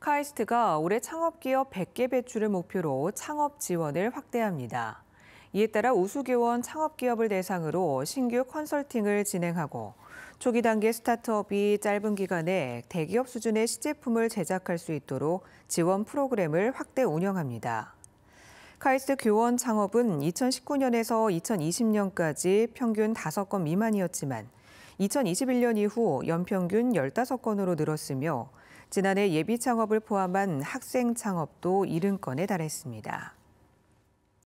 카이스트가 올해 창업기업 100개 배출을 목표로 창업 지원을 확대합니다. 이에 따라 우수기원 창업기업을 대상으로 신규 컨설팅을 진행하고 초기 단계 스타트업이 짧은 기간에 대기업 수준의 시제품을 제작할 수 있도록 지원 프로그램을 확대 운영합니다. 카이스트 교원 창업은 2019년에서 2020년까지 평균 5건 미만이었지만 2021년 이후 연평균 15건으로 늘었으며 지난해 예비 창업을 포함한 학생 창업도 70건에 달했습니다.